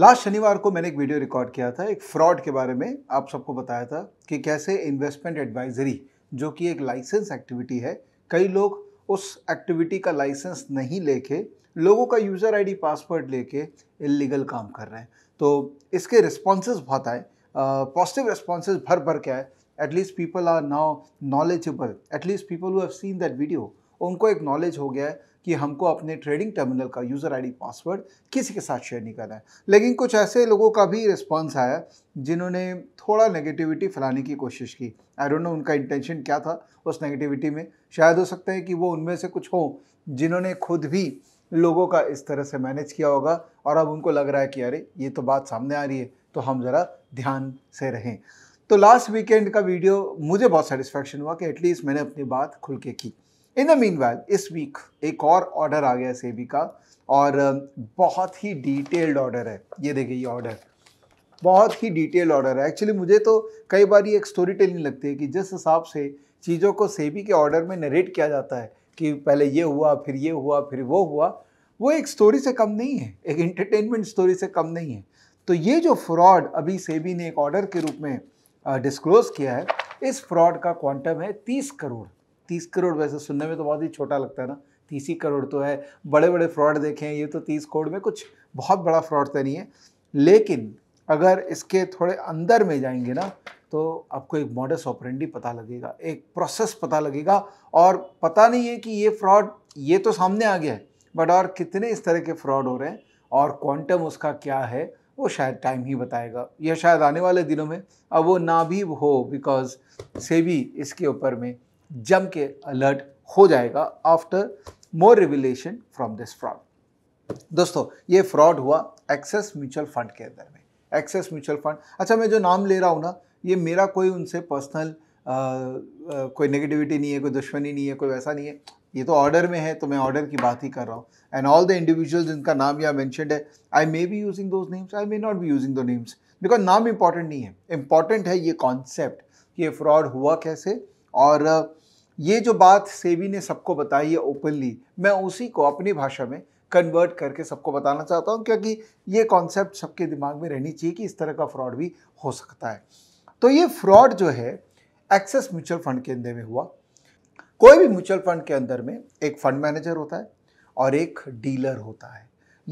Last शनिवार को मैंने एक वीडियो रिकॉर्ड किया था एक फ्रॉड के बारे में आप सबको बताया था कि कैसे इन्वेस्टमेंट एडवाइजरी जो कि एक लाइसेंस एक्टिविटी है कई लोग उस एक्टिविटी का लाइसेंस नहीं लेके लोगों का यूज़र आईडी पासवर्ड लेके इलीगल काम कर रहे हैं तो इसके रिस्पॉन्सेज बहुत आए पॉजिटिव रिस्पॉन्सेज भर भर के आए at least people are now knowledgeable at least people who have seen that video उनको एक नॉलेज हो गया है कि हमको अपने ट्रेडिंग टर्मिनल का यूज़र आईडी पासवर्ड किसी के साथ शेयर नहीं करना है लेकिन कुछ ऐसे लोगों का भी रिस्पॉन्स आया जिन्होंने थोड़ा नेगेटिविटी फैलाने की कोशिश की आई डोंट नो उनका इंटेंशन क्या था उस नेगेटिविटी में शायद हो सकता है कि वो उनमें से कुछ हों जिन्होंने खुद भी लोगों का इस तरह से मैनेज किया होगा और अब उनको लग रहा है कि अरे ये तो बात सामने आ रही है तो हम ज़रा ध्यान से रहें तो लास्ट वीकेंड का वीडियो मुझे बहुत सेटिस्फैक्शन हुआ कि एटलीस्ट मैंने अपनी बात खुल के की इन द मीनवैल इस वीक एक और ऑर्डर आ गया सेबी का और बहुत ही डिटेल्ड ऑर्डर है ये देखिए ये ऑर्डर बहुत ही डिटेल्ड ऑर्डर है एक्चुअली मुझे तो कई बार ये एक स्टोरी टेलिंग लगती है कि जिस हिसाब से चीज़ों को सेबी के ऑर्डर में नरेट किया जाता है कि पहले ये हुआ फिर ये हुआ फिर वो हुआ वो एक स्टोरी से कम नहीं है एक इंटरटेनमेंट स्टोरी से कम नहीं है तो ये जो फ्रॉड अभी सेबी ने एक ऑर्डर के रूप में डिस्क्लोज़ किया है इस फ्रॉड का क्वांटम है तीस करोड़ तीस करोड़ वैसे सुनने में तो बहुत ही छोटा लगता है ना तीस ही करोड़ तो है बड़े बड़े फ्रॉड देखे हैं ये तो तीस करोड़ में कुछ बहुत बड़ा फ्रॉड तो नहीं है लेकिन अगर इसके थोड़े अंदर में जाएंगे ना तो आपको एक मॉडस ऑपरेंडी पता लगेगा एक प्रोसेस पता लगेगा और पता नहीं है कि ये फ्रॉड ये तो सामने आ गया है बट और कितने इस तरह के फ्रॉड हो रहे हैं और क्वांटम उसका क्या है वो शायद टाइम ही बताएगा यह शायद आने वाले दिनों में अब वो ना भी हो बिकॉज सेबी इसके ऊपर में जम के अलर्ट हो जाएगा after more revelation from this fraud दोस्तों ये फ्रॉड हुआ एक्सेस म्यूचुअल फंड के अंदर में एक्सेस म्यूचुअल फंड अच्छा मैं जो नाम ले रहा हूँ ना ये मेरा कोई उनसे पर्सनल कोई नेगेटिविटी नहीं है कोई दुश्मनी नहीं है कोई वैसा नहीं है ये तो ऑर्डर में है तो मैं ऑर्डर की बात ही कर रहा हूँ एंड ऑल द इंडिविजुअल जिनका नाम यहाँ मैंशनड है I may be using those names I may not be using those names because नाम इंपॉर्टेंट नहीं है इंपॉर्टेंट है ये कॉन्सेप्ट कि ये फ्रॉड हुआ कैसे और uh, ये जो बात सेबी ने सबको बताई है ओपनली मैं उसी को अपनी भाषा में कन्वर्ट करके सबको बताना चाहता हूँ क्योंकि ये कॉन्सेप्ट सबके दिमाग में रहनी चाहिए कि इस तरह का फ्रॉड भी हो सकता है तो ये फ्रॉड जो है एक्सेस म्यूचुअल फंड के अंदर में हुआ कोई भी म्यूचुअल फंड के अंदर में एक फंड मैनेजर होता है और एक डीलर होता है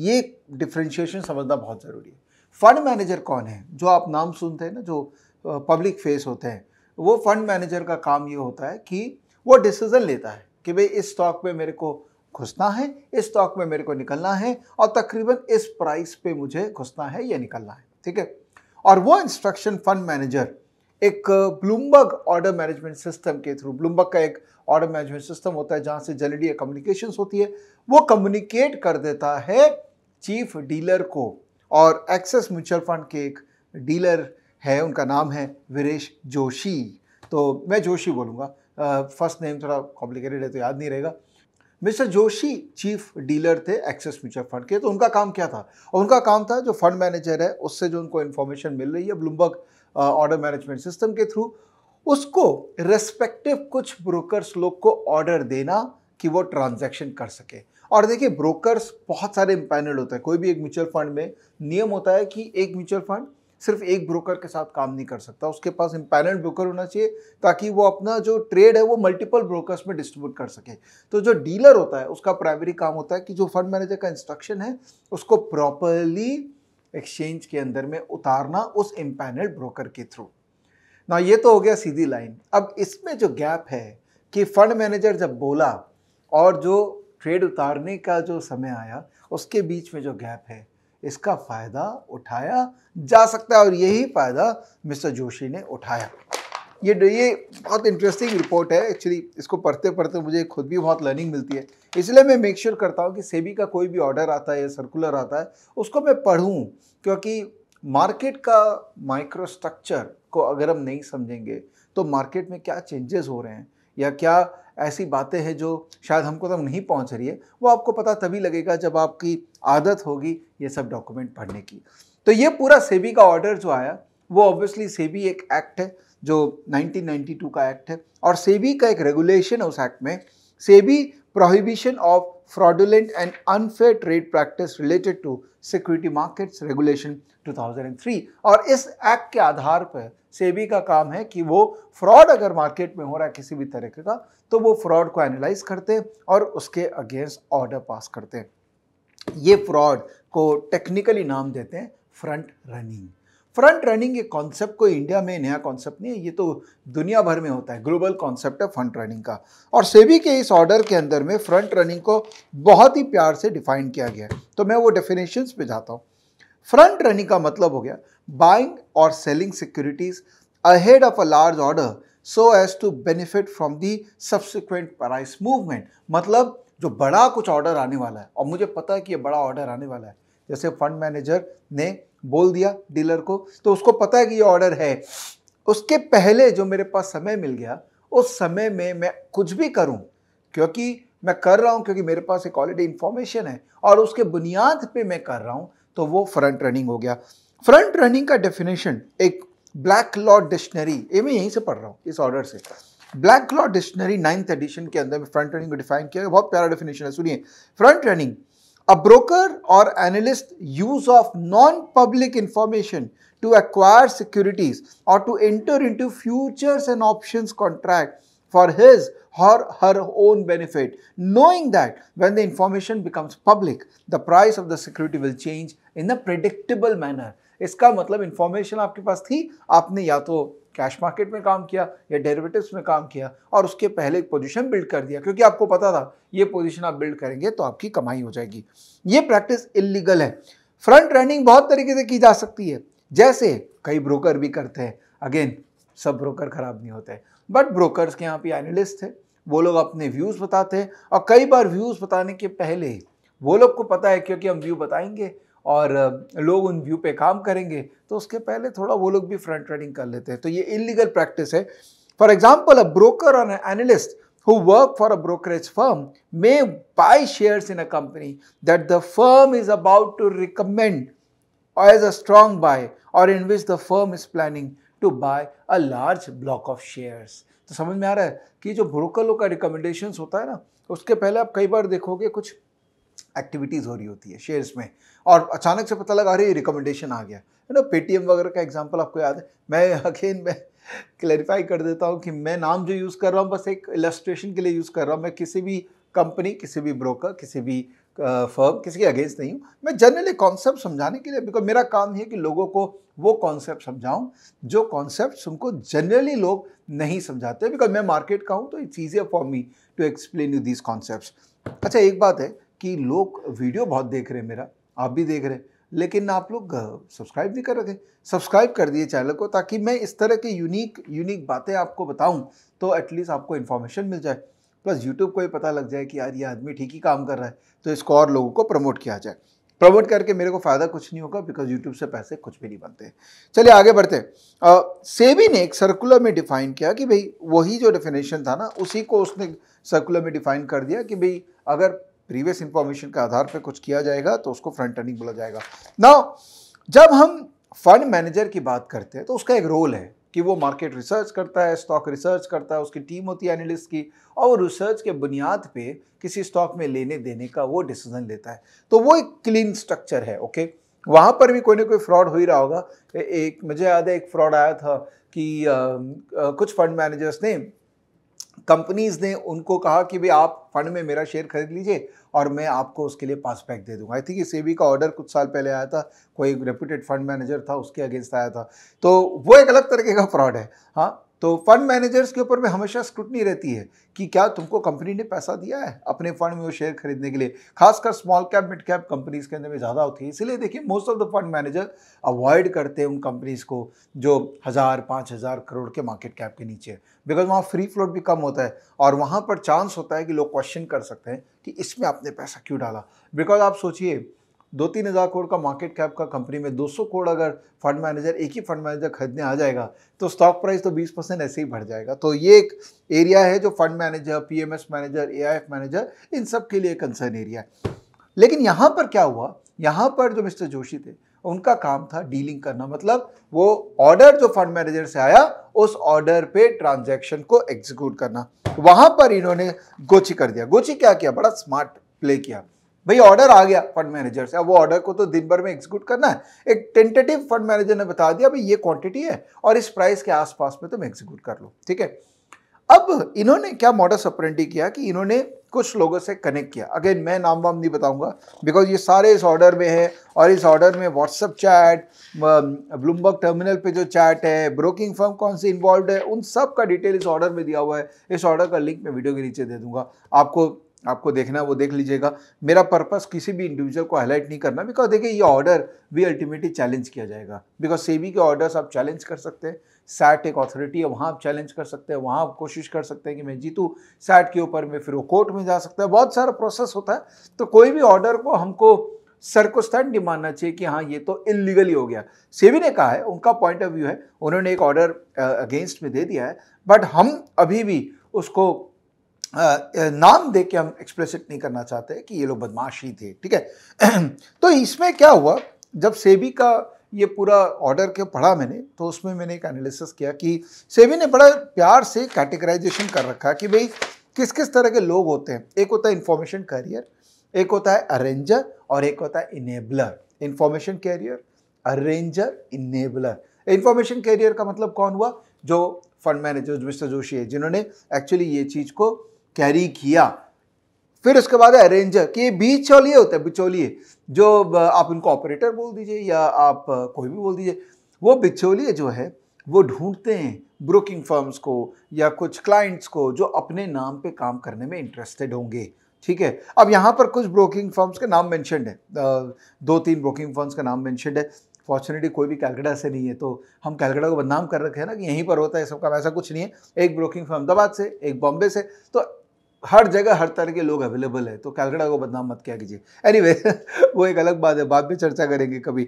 ये डिफ्रेंशिएशन समझना बहुत ज़रूरी है फंड मैनेजर कौन है जो आप नाम सुनते हैं ना जो पब्लिक फेस होते हैं वो फंड मैनेजर का काम ये होता है कि वो डिसीज़न लेता है कि भाई इस स्टॉक में मेरे को घुसना है इस स्टॉक में मेरे को निकलना है और तकरीबन इस प्राइस पे मुझे घुसना है या निकलना है ठीक है और वो इंस्ट्रक्शन फंड मैनेजर एक ब्लूमबर्ग ऑर्डर मैनेजमेंट सिस्टम के थ्रू ब्लूमबर्ग का एक ऑर्डर मैनेजमेंट सिस्टम होता है जहाँ से जल्दी कम्युनिकेशन होती है वो कम्युनिकेट कर देता है चीफ डीलर को और एक्सेस म्यूचुअल फंड के एक डीलर है उनका नाम है वीरेश जोशी तो मैं जोशी बोलूँगा फर्स्ट नेम थोड़ा कॉम्प्लिकेटेड है तो याद नहीं रहेगा मिस्टर जोशी चीफ डीलर थे एक्सेस म्यूचुअल फंड के तो उनका काम क्या था और उनका काम था जो फंड मैनेजर है उससे जो उनको इन्फॉर्मेशन मिल रही है ब्लूमबर्ग ऑर्डर मैनेजमेंट सिस्टम के थ्रू उसको रेस्पेक्टिव कुछ ब्रोकर्स लोग को ऑर्डर देना कि वो ट्रांजेक्शन कर सके और देखिए ब्रोकर्स बहुत सारे इम्पैनल होते हैं कोई भी एक म्यूचुअल फंड में नियम होता है कि एक म्यूचुअल फंड सिर्फ एक ब्रोकर के साथ काम नहीं कर सकता उसके पास इम्पैनल ब्रोकर होना चाहिए ताकि वो अपना जो ट्रेड है वो मल्टीपल ब्रोकर्स में डिस्ट्रीब्यूट कर सके तो जो डीलर होता है उसका प्राइमरी काम होता है कि जो फंड मैनेजर का इंस्ट्रक्शन है उसको प्रॉपरली एक्सचेंज के अंदर में उतारना उस इम्पैनल ब्रोकर के थ्रू ना ये तो हो गया सीधी लाइन अब इसमें जो गैप है कि फंड मैनेजर जब बोला और जो ट्रेड उतारने का जो समय आया उसके बीच में जो गैप है इसका फ़ायदा उठाया जा सकता है और यही फ़ायदा मिस्टर जोशी ने उठाया ये ये बहुत इंटरेस्टिंग रिपोर्ट है एक्चुअली इसको पढ़ते पढ़ते मुझे खुद भी बहुत लर्निंग मिलती है इसलिए मैं मेक श्योर sure करता हूँ कि सेबी का कोई भी ऑर्डर आता है या सर्कुलर आता है उसको मैं पढ़ूँ क्योंकि मार्केट का माइक्रोस्ट्रक्चर को अगर हम नहीं समझेंगे तो मार्केट में क्या चेंजेस हो रहे हैं या क्या ऐसी बातें हैं जो शायद हमको तक नहीं पहुंच रही है वो आपको पता तभी लगेगा जब आपकी आदत होगी ये सब डॉक्यूमेंट पढ़ने की तो ये पूरा सेबी का ऑर्डर जो आया वो ऑब्वियसली सेबी एक एक्ट है जो 1992 का एक्ट है और सेबी का एक रेगुलेशन है उस एक्ट में SEBI prohibition of fraudulent and unfair trade practice related to security markets regulation 2003 और इस एक्ट के आधार पर सेबी का काम है कि वो फ्रॉड अगर मार्केट में हो रहा है किसी भी तरीके का तो वो फ्रॉड को एनालाइज करते हैं और उसके अगेंस्ट ऑर्डर पास करते हैं ये फ्रॉड को टेक्निकली नाम देते हैं फ्रंट रनिंग फ्रंट रनिंग ये कॉन्सेप्ट कोई इंडिया में नया कॉन्सेप्ट नहीं है ये तो दुनिया भर में होता है ग्लोबल कॉन्सेप्ट है फ्रंट रनिंग का और सेबी के इस ऑर्डर के अंदर में फ्रंट रनिंग को बहुत ही प्यार से डिफाइन किया गया है तो मैं वो डेफिनेशन पे जाता हूँ फ्रंट रनिंग का मतलब हो गया बाइंग और selling securities ahead of a large order so as to benefit from the subsequent price movement मतलब जो बड़ा कुछ ऑर्डर आने वाला है और मुझे पता है कि ये बड़ा ऑर्डर आने वाला है जैसे फंड मैनेजर ने बोल दिया डीलर को तो उसको पता है कि ये ऑर्डर है उसके पहले जो मेरे पास समय मिल गया उस समय में मैं कुछ भी करूं क्योंकि मैं कर रहा हूं क्योंकि मेरे पास एक ऑलरेडी इंफॉर्मेशन है और उसके बुनियाद पे मैं कर रहा हूं तो वो फ्रंट रनिंग हो गया फ्रंट रनिंग का डेफिनेशन एक ब्लैक लॉ डिक्शनरी ये मैं यहीं से पढ़ रहा हूँ इस ऑर्डर से Black law dictionary ninth edition के अंदर में फ्रंट रनिंग को डिफाइन किया बहुत प्यारा डेफिनेशन है सुनिए front running A broker or analyst use of non-public information to acquire securities or to enter into futures and options contract for his or her own benefit, knowing that when the information becomes public, the price of the security will change in a predictable manner. इसका मतलब information आपके पास थी आपने या तो cash market में काम किया या डेरिवेटिव्स में काम किया और उसके पहले एक पोजीशन बिल्ड कर दिया क्योंकि आपको पता था ये पोजीशन आप बिल्ड करेंगे तो आपकी कमाई हो जाएगी ये प्रैक्टिस इलीगल है फ्रंट रनिंग बहुत तरीके से की जा सकती है जैसे कई ब्रोकर भी करते हैं अगेन सब ब्रोकर खराब नहीं होते बट ब्रोकर्स के यहाँ पे एनालिस्ट है वो लोग अपने व्यूज़ बताते हैं और कई बार व्यूज़ बताने के पहले वो लोग को पता है क्योंकि हम व्यू बताएंगे और लोग उन व्यू पे काम करेंगे तो उसके पहले थोड़ा वो लोग भी फ्रंट रनिंग कर लेते हैं तो ये इलीगल प्रैक्टिस है for example a broker or analyst who work for a brokerage firm may buy share in a company that the firm is about to recommend as a strong buy or in which the firm is planning to buy a large block of shares तो समझ में आ रहा है कि जो ब्रोकरों का recommendation होता है ना उसके पहले आप कई बार देखोगे कुछ एक्टिविटीज़ हो रही होती है शेयर्स में और अचानक से पता लगा अरे रिकमेंडेशन आ गया है ना पेटीएम वगैरह का एग्जाम्पल आपको याद है मैं अगेन मैं क्लैरिफाई कर देता हूँ कि मैं नाम जो यूज़ कर रहा हूँ बस एक इलस्ट्रेशन के लिए यूज़ कर रहा हूँ मैं किसी भी कंपनी किसी भी ब्रोकर किसी भी फर्म किसी के अगेंस्ट नहीं हूँ मैं जनरली कॉन्सेप्ट समझाने के लिए बिकॉज मेरा काम है कि लोगों को वो कॉन्सेप्ट समझाऊँ जो कॉन्सेप्ट उनको जनरली लोग नहीं समझाते बिकॉज मैं मार्केट का हूँ तो it's easier for me to explain you these concept अच्छा एक बात है कि लोग वीडियो बहुत देख रहे हैं मेरा आप भी देख रहे हैं लेकिन आप लोग सब्सक्राइब नहीं कर रहे थे सब्सक्राइब कर दिए चैनल को ताकि मैं इस तरह की यूनिक यूनिक बातें आपको बताऊं तो एटलीस्ट आपको इन्फॉर्मेशन मिल जाए प्लस यूट्यूब को ही पता लग जाए कि यार ये आदमी ठीक ही काम कर रहा है तो इसको और लोगों को प्रमोट किया जाए प्रमोट करके मेरे को फ़ायदा कुछ नहीं होगा बिकॉज यूट्यूब से पैसे कुछ भी नहीं बनते चलिए आगे बढ़ते हैं सेबी ने एक सर्कुलर में डिफाइन किया कि भाई वही जो डेफिनेशन था ना उसी को उसने सर्कुलर में डिफाइन कर दिया कि भाई अगर प्रीवियस इंफॉर्मेशन के आधार पर कुछ किया जाएगा तो उसको फ्रंट रनिंग बोला जाएगा ना जब हम फंड मैनेजर की बात करते हैं तो उसका एक रोल है कि वो मार्केट रिसर्च करता है स्टॉक रिसर्च करता है उसकी टीम होती है एनालिस्ट की और वो रिसर्च के बुनियाद पे किसी स्टॉक में लेने देने का वो डिसीजन लेता है तो वो एक क्लीन स्ट्रक्चर है ओके वहाँ पर भी कोई ना कोई फ्रॉड हो ही रहा होगा एक मुझे याद है एक फ्रॉड आया था कि आ, आ, कुछ फंड मैनेजर्स ने कंपनीज ने उनको कहा कि भाई आप फंड में मेरा शेयर खरीद लीजिए और मैं आपको उसके लिए पास दे दूंगा आई थिंक सेबी का ऑर्डर कुछ साल पहले आया था कोई रेप्यूटेड फंड मैनेजर था उसके अगेंस्ट आया था तो वो एक अलग तरीके का फ्रॉड है हाँ तो फंड मैनेजर्स के ऊपर में हमेशा स्क्रूटनी रहती है कि क्या तुमको कंपनी ने पैसा दिया है अपने फंड में वो शेयर खरीदने के लिए खासकर small cap mid cap companies के अंदर में ज़्यादा होती है इसीलिए देखिए most of the fund manager avoid करते हैं उन कंपनीज़ को जो हज़ार पाँच हज़ार करोड़ के मार्केट कैप के नीचे बिकॉज वहाँ फ्री फ्लोट भी कम होता है और वहाँ पर चांस होता है कि लोग क्वेश्चन कर सकते हैं कि इसमें आपने पैसा क्यों डाला बिकॉज आप सोचिए दो तीन हज़ार करोड़ का मार्केट कैप का कंपनी में 200 करोड़ अगर फंड मैनेजर एक ही फंड मैनेजर खरीदने आ जाएगा तो स्टॉक प्राइस तो 20 परसेंट ऐसे ही बढ़ जाएगा तो ये एक एरिया है जो fund manager P manager A manager इन सब के लिए कंसर्न एरिया है लेकिन यहाँ पर क्या हुआ यहाँ पर जो मिस्टर जोशी थे उनका काम था डीलिंग करना मतलब वो ऑर्डर जो फंड मैनेजर से आया उस ऑर्डर पे ट्रांजैक्शन को एग्जीक्यूट करना वहां पर इन्होंने गोची कर दिया गोची क्या किया बड़ा स्मार्ट प्ले किया भाई ऑर्डर आ गया फंड मैनेजर से अब वो ऑर्डर को तो दिन भर में एग्जीक्यूट करना है एक टेंटेटिव फंड मैनेजर ने बता दिया भाई ये क्वांटिटी है और इस प्राइस के आसपास में तुम तो एग्जीक्यूट कर लो ठीक है अब इन्होंने क्या मॉडल ऑपरेंटी किया कि इन्होंने कुछ लोगों से कनेक्ट किया अगेन मैं नाम वाम नहीं बताऊंगा बिकॉज ये सारे इस ऑर्डर में है और इस ऑर्डर में व्हाट्सअप चैट ब्लूमबर्ग टर्मिनल पे जो चैट है ब्रोकिंग फर्म कौन सी इन्वॉल्व है उन सब का डिटेल इस ऑर्डर में दिया हुआ है इस ऑर्डर का लिंक मैं वीडियो के नीचे दे दूंगा आपको आपको देखना है वो देख लीजिएगा मेरा पर्पस किसी भी इंडिविजुअल को हाईलाइट नहीं करना बिकॉज देखिए ये ऑर्डर भी अल्टीमेटली चैलेंज किया जाएगा बिकॉज सेबी के ऑर्डर्स आप चैलेंज कर सकते हैं सैट एक अथॉरिटी है वहाँ आप चैलेंज कर सकते हैं वहाँ आप कोशिश कर सकते हैं कि मैं जीतूँ सैट के ऊपर मैं फिर वो कोर्ट में जा सकता है बहुत सारा प्रोसेस होता है तो कोई भी ऑर्डर को हमको नहीं मानना चाहिए कि हाँ ये तो इलीगली हो गया सेबी ने कहा है उनका पॉइंट ऑफ व्यू है उन्होंने एक ऑर्डर अगेंस्ट में दे दिया है बट हम अभी भी उसको नाम दे के हम एक्सप्लेसिट नहीं करना चाहते कि ये लोग बदमाश ही थे ठीक है तो इसमें क्या हुआ जब सेबी का ये पूरा ऑर्डर के पढ़ा मैंने तो उसमें मैंने एक एनालिसिस किया कि सेबी ने बड़ा प्यार से कैटेगराइजेशन कर रखा कि भाई किस किस तरह के लोग होते हैं एक होता है इन्फॉर्मेशन कैरियर एक होता है अरेंजर और एक होता है enabler information carrier arranger enabler information carrier का मतलब कौन हुआ जो फंड मैनेजर मिस्टर जोशी है जिन्होंने एक्चुअली ये चीज़ को कैरी किया फिर उसके बाद अरेंजर कि ये बिचौलिए होते हैं बिचौलिए जो आप उनको ऑपरेटर बोल दीजिए या आप कोई भी बोल दीजिए वो बिचौलिए जो है वो ढूंढते हैं ब्रोकिंग फर्म्स को या कुछ क्लाइंट्स को जो अपने नाम पे काम करने में इंटरेस्टेड होंगे ठीक है अब यहाँ पर कुछ ब्रोकिंग फर्म्स के नाम मैंशनड है दो तीन ब्रोकिंग फर्म्स का नाम मैंशनड है फॉर्चुनेटली कोई भी कैलकटा से नहीं है तो हम कैलकटा को बदनाम कर रखे हैं ना कि यहीं पर होता है सबका ऐसा कुछ नहीं है एक ब्रोकिंग फर्म अहमदाबाद से एक बॉम्बे से तो हर जगह हर तरह के लोग अवेलेबल है तो कैलकटा को बदनाम मत किया कीजिए एनीवे anyway, वो एक अलग बात है बाद में चर्चा करेंगे कभी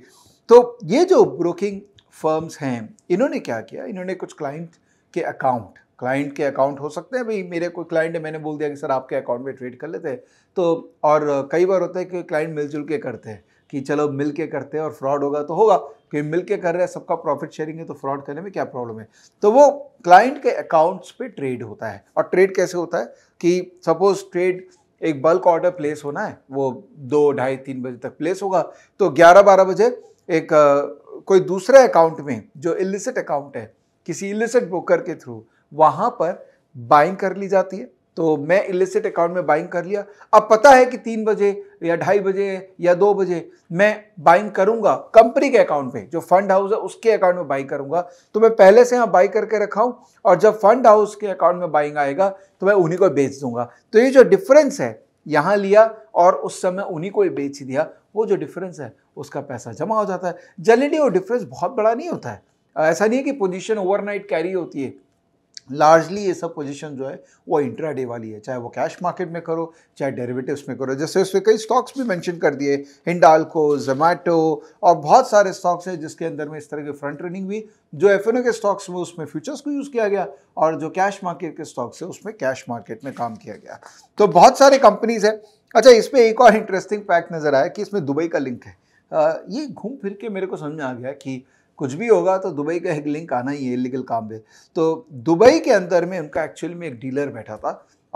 तो ये जो ब्रोकिंग फर्म्स हैं इन्होंने क्या किया इन्होंने कुछ क्लाइंट के अकाउंट क्लाइंट के अकाउंट हो सकते हैं भाई मेरे कोई क्लाइंट है मैंने बोल दिया कि सर आपके अकाउंट में ट्रेड कर लेते हैं तो और कई बार होता है कि क्लाइंट मिलजुल के करते हैं कि चलो मिल के करते हैं और फ्रॉड होगा तो होगा कि मिल के कर रहे हैं सबका प्रॉफिट शेयरिंग है तो फ्रॉड करने में क्या प्रॉब्लम है तो वो क्लाइंट के अकाउंट्स पे ट्रेड होता है और ट्रेड कैसे होता है कि सपोज ट्रेड एक बल्क ऑर्डर प्लेस होना है वो दो ढाई तीन बजे तक प्लेस होगा तो ग्यारह बारह बजे एक कोई दूसरे अकाउंट में जो इलिसिट अकाउंट है किसी इलिसिट ब्रोकर के थ्रू वहाँ पर बाइंग कर ली जाती है तो मैं इलिसिट अकाउंट में बाइंग कर लिया अब पता है कि तीन बजे या ढाई बजे या दो बजे मैं बाइंग करूंगा कंपनी के अकाउंट पे जो फंड हाउस है उसके अकाउंट में बाई करूंगा तो मैं पहले से यहाँ बाई करके रखा हूँ और जब फंड हाउस के अकाउंट में बाइंग आएगा तो मैं उन्हीं को बेच दूंगा तो ये जो डिफरेंस है यहाँ लिया और उस समय उन्हीं को बेच दिया वो जो डिफरेंस है उसका पैसा जमा हो जाता है जनरली वो डिफरेंस बहुत बड़ा नहीं होता है ऐसा नहीं है कि पोजिशन ओवरनाइट कैरी होती है लार्जली ये सब पोजिशन जो है वो इंट्राडे वाली है चाहे वो कैश मार्केट में करो चाहे डेरिवेटिव्स में करो जैसे उसमें कई स्टॉक्स भी मेंशन कर दिए हिंडालको जोमेटो और बहुत सारे स्टॉक्स हैं जिसके अंदर में इस तरह के फ्रंट रनिंग भी जो एफ के स्टॉक्स में उसमें फ्यूचर्स को यूज़ किया गया और जो कैश मार्केट के स्टॉक्स है उसमें कैश मार्केट में काम किया गया तो बहुत सारे कंपनीज़ हैं अच्छा इसमें एक और इंटरेस्टिंग फैक्ट नज़र आया कि इसमें दुबई का लिंक है ये घूम फिर के मेरे को समझ आ गया कि कुछ भी होगा तो दुबई का एक लिंक आना ही है इलीगल काम पे तो दुबई के अंदर में उनका एक्चुअल में एक डीलर बैठा था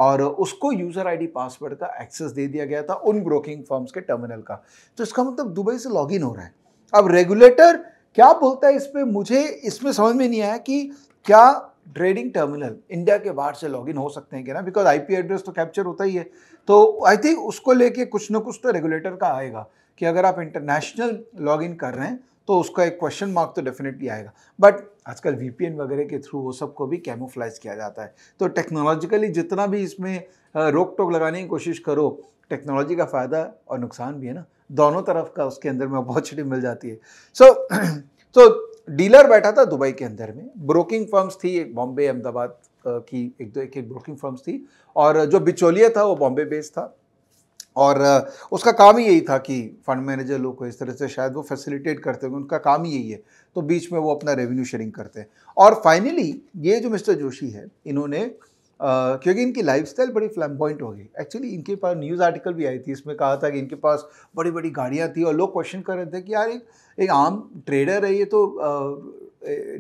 और उसको यूज़र आईडी पासवर्ड का एक्सेस दे दिया गया था उन ब्रोकिंग फर्म्स के टर्मिनल का तो इसका मतलब दुबई से लॉग हो रहा है अब रेगुलेटर क्या बोलता है इस पर मुझे इसमें समझ में नहीं आया कि क्या ट्रेडिंग टर्मिनल इंडिया के बाहर से लॉगिन हो सकते हैं क्या ना बिकॉज आईपी एड्रेस तो कैप्चर होता ही है तो आई थिंक उसको लेके कुछ ना कुछ तो रेगुलेटर का आएगा कि अगर आप इंटरनेशनल लॉगिन कर रहे हैं तो उसका एक क्वेश्चन मार्क तो डेफिनेटली आएगा बट आजकल वी वगैरह के थ्रू वो सब को भी कैमोफ्लाइज किया जाता है तो टेक्नोलॉजिकली जितना भी इसमें रोक टोक लगाने की कोशिश करो टेक्नोलॉजी का फ़ायदा और नुकसान भी है ना दोनों तरफ का उसके अंदर में अपॉर्चुनिटी मिल जाती है सो तो डीलर बैठा था दुबई के अंदर में ब्रोकिंग फर्म्स थी एक बॉम्बे अहमदाबाद की एक दो एक एक ब्रोकिंग फर्म्स थी और जो बिचौलिया था वो बॉम्बे बेस्ड था और उसका काम ही यही था कि फंड मैनेजर लोग को इस तरह से शायद वो फैसिलिटेट करते हैं उनका काम ही यही है तो बीच में वो अपना रेवेन्यू शेयरिंग करते हैं और फाइनली ये जो मिस्टर जोशी है इन्होंने क्योंकि इनकी स्टाइल बड़ी पॉइंट हो गई एक्चुअली इनके पास न्यूज़ आर्टिकल भी आई थी इसमें कहा था कि इनके पास बड़ी बड़ी गाड़ियाँ थी और लोग क्वेश्चन कर रहे थे कि यार एक एक आम ट्रेडर है ये तो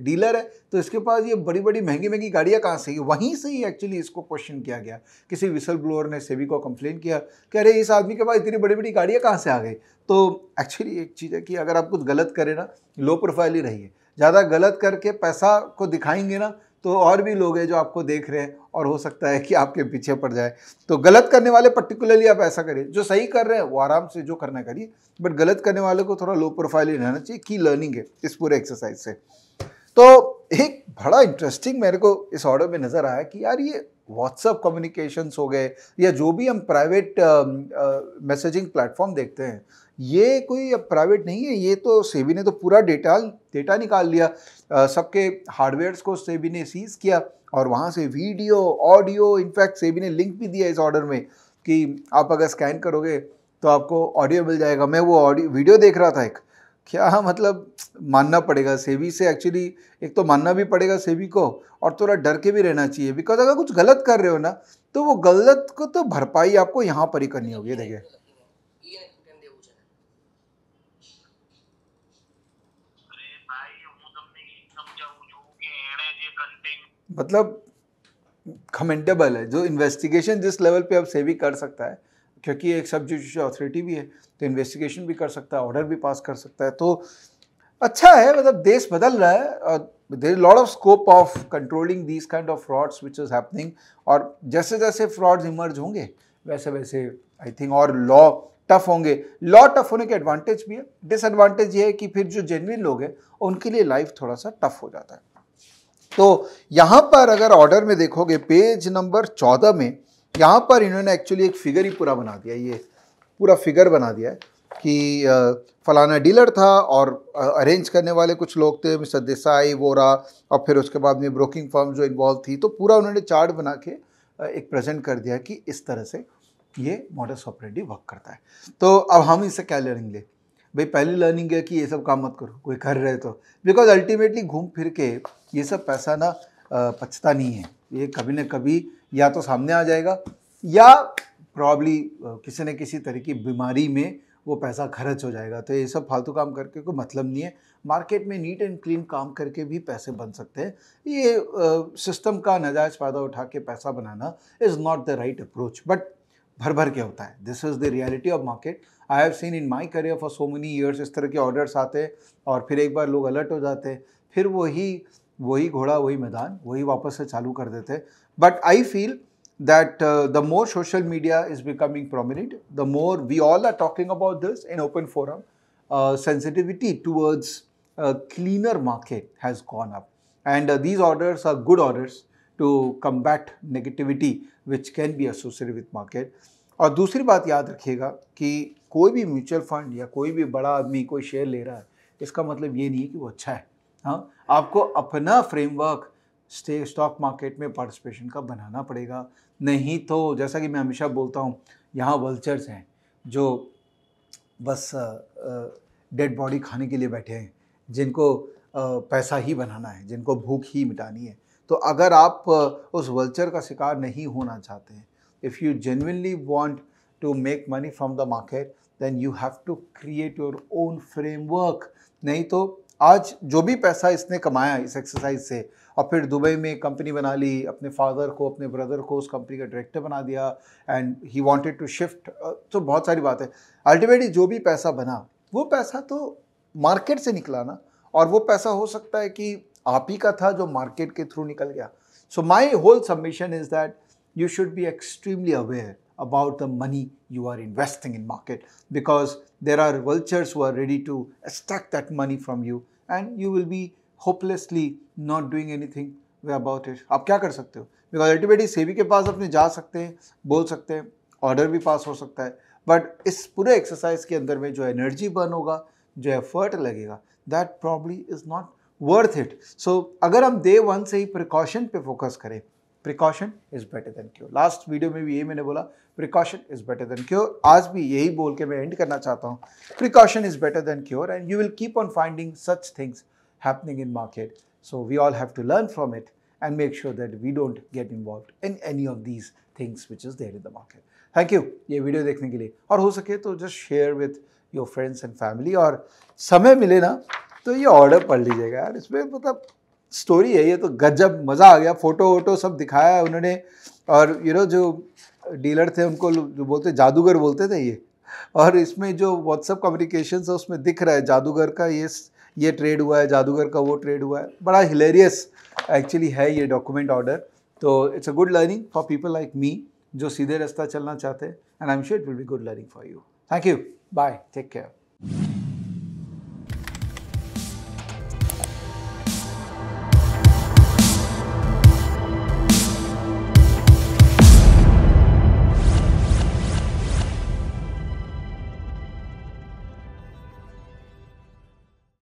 डीलर है तो इसके पास ये बड़ी बड़ी महंगी महंगी गाड़ियाँ कहाँ से ही वहीं से ही एक्चुअली इसको क्वेश्चन किया गया किसी विसल ब्लोअर ने सेबी को कंप्लेन किया कि अरे इस आदमी के पास इतनी बड़ी बड़ी गाड़ियाँ कहाँ से आ गई तो एक्चुअली एक चीज़ है कि अगर आप कुछ गलत करें ना लो प्रोफाइल ही रहिए ज़्यादा गलत करके पैसा को दिखाएंगे ना तो और भी लोग हैं जो आपको देख रहे हैं और हो सकता है कि आपके पीछे पड़ जाए तो गलत करने वाले पर्टिकुलरली आप ऐसा करिए जो सही कर रहे हैं वो आराम से जो करना करिए बट गलत करने वाले को थोड़ा लो प्रोफाइल ही रहना चाहिए की लर्निंग है इस पूरे एक्सरसाइज से तो एक बड़ा इंटरेस्टिंग मेरे को इस ऑर्डर में नज़र आया कि यार ये व्हाट्सअप कम्युनिकेशंस हो गए या जो भी हम प्राइवेट मैसेजिंग प्लेटफॉर्म देखते हैं ये कोई प्राइवेट नहीं है ये तो सेबी ने तो पूरा डेटा डेटा निकाल लिया uh, सबके हार्डवेयर्स को सेबी ने सीज़ किया और वहाँ से वीडियो ऑडियो इनफैक्ट सेबी ने लिंक भी दिया इस ऑर्डर में कि आप अगर स्कैन करोगे तो आपको ऑडियो मिल जाएगा मैं वो ऑडियो वीडियो देख रहा था एक क्या मतलब मानना पड़ेगा सेबी से एक्चुअली एक तो मानना भी पड़ेगा सेबी को और थोड़ा डर के भी रहना चाहिए बिकॉज अगर कुछ गलत कर रहे हो ना तो वो गलत को तो भरपाई आपको यहाँ पर ही करनी होगी देखिए मतलब कमेंटेबल है जो इन्वेस्टिगेशन जिस लेवल पे अब भी कर सकता है क्योंकि एक सब जुडिशल अथॉरिटी भी है तो इन्वेस्टिगेशन भी कर सकता है ऑर्डर भी पास कर सकता है तो अच्छा है मतलब देश बदल रहा है there is lot of scope of controlling these kind of frauds which is happening और जैसे जैसे फ्रॉड्स इमर्ज होंगे वैसे वैसे आई थिंक और लॉ टफ होंगे लॉ टफ होने के एडवांटेज भी है डिसएडवांटेज ये है कि फिर जो जेनविन लोग हैं उनके लिए लाइफ थोड़ा सा टफ हो जाता है तो यहाँ पर अगर ऑर्डर में देखोगे पेज नंबर चौदह में यहाँ पर इन्होंने एक्चुअली एक फिगर ही पूरा बना दिया ये पूरा फिगर बना दिया है कि फलाना डीलर था और अरेंज करने वाले कुछ लोग थे मिस्टर देसाई वोरा और फिर उसके बाद में ब्रोकिंग फर्म जो इन्वॉल्व थी तो पूरा उन्होंने चार्ट बना के एक प्रेजेंट कर दिया कि इस तरह से ये मॉडल ऑपरेटिव वर्क करता है तो अब हम इससे क्या लर्निंग ले भाई पहली लर्निंग है कि ये सब काम मत करो कोई कर रहे तो बिकॉज अल्टीमेटली घूम फिर के ये सब पैसा ना पछता नहीं है ये कभी ना कभी या तो सामने आ जाएगा या प्रॉब्ली किसी न किसी तरह की बीमारी में वो पैसा खर्च हो जाएगा तो ये सब फालतू काम करके कोई मतलब नहीं है मार्केट में नीट एंड क्लीन काम करके भी पैसे बन सकते हैं ये सिस्टम का नजायज़ फ़ायदा उठा के पैसा बनाना is not the right approach but भर भर के होता है this is the reality of market I have seen in my career for so many years इस तरह के ऑर्डर्स आते हैं और फिर एक बार लोग अलर्ट हो जाते हैं फिर वही वही घोड़ा वही मैदान वही वापस से चालू कर देते but I feel that the more social media is becoming prominent the more we all are talking about this in open forum sensitivity towards cleaner market has gone up and these orders are good orders to combat negativity which can be associated with market और दूसरी बात याद रखिएगा कि कोई भी mutual fund या कोई भी बड़ा आदमी कोई शेयर ले रहा है इसका मतलब ये नहीं है कि वो अच्छा है हाँ आपको अपना फ्रेमवर्क स्टॉक मार्केट में पार्टिसिपेशन का बनाना पड़ेगा नहीं तो जैसा कि मैं हमेशा बोलता हूँ यहाँ वल्चर्स हैं जो बस डेड बॉडी खाने के लिए बैठे हैं जिनको पैसा ही बनाना है जिनको भूख ही मिटानी है तो अगर आप उस वल्चर का शिकार नहीं होना चाहते हैं if you genuinely want to make money from the market then you have to create your own framework नहीं तो आज जो भी पैसा इसने कमाया इस एक्सरसाइज से और फिर दुबई में कंपनी बना ली अपने फादर को अपने ब्रदर को उस कंपनी का डायरेक्टर बना दिया and he wanted to shift तो बहुत सारी बात है अल्टीमेटली जो भी पैसा बना वो पैसा तो मार्केट से निकला ना और वो पैसा हो सकता है कि आप ही का था जो मार्केट के थ्रू निकल गया so my whole submission is that you should be extremely aware about the money you are investing in market because there are vultures who are ready to extract that money from you and you will be hopelessly not doing anything way about it आप क्या कर सकते हो because ultimately SEBI के पास अपने जा सकते हैं बोल सकते हैं ऑर्डर भी पास हो सकता है बट इस पूरे एक्सरसाइज के अंदर में जो एनर्जी बर्न होगा जो एफर्ट लगेगा that probably is not worth it so अगर हम डे वन से ही प्रिकॉशन पे फोकस करें precaution is better than cure last video में भी यही मैंने बोला precaution is better than cure आज भी यही बोल के मैं एंड करना चाहता हूँ precaution is better than cure and you will keep on finding such things happening in market so we all have to learn from it and make sure that we don't get involve in any of these things which is there in the market thank you ये वीडियो देखने के लिए और हो सके तो just share with your friends and family और समय मिले ना तो ये ऑर्डर पढ़ लीजिएगा यार इसमें मतलब स्टोरी है ये तो गजब मज़ा आ गया फ़ोटो वोटो सब दिखाया उन्होंने और यू नो जो डीलर थे उनको जो बोलते जादूगर बोलते थे ये और इसमें जो व्हाट्सअप कम्युनिकेशन है उसमें दिख रहा है जादूगर का ये ये ट्रेड हुआ है जादूगर का वो ट्रेड हुआ है बड़ा हिलेरियस एक्चुअली है ये डॉक्यूमेंट ऑर्डर तो it's a good learning for people like me जो सीधे रास्ता चलना चाहते हैं and I am sure it will be good learning for you thank you bye take care